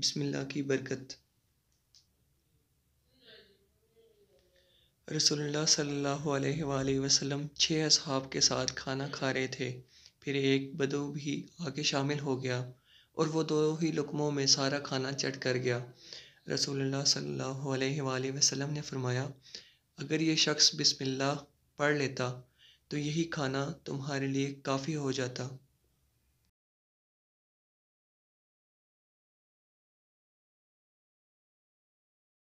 बिस्मिल्लाह की बरकत रसोल्ला सल्लल्लाहु अलैहि वसल्लम छः असहाब के साथ खाना खा रहे थे फिर एक बदो भी आके शामिल हो गया और वो दो ही लुकमों में सारा खाना चट कर गया रसोल्ला सल्लल्लाहु अलैहि वसल्लम ने फरमाया अगर ये शख्स बिस्मिल्लाह पढ़ लेता तो यही खाना तुम्हारे लिए काफ़ी हो जाता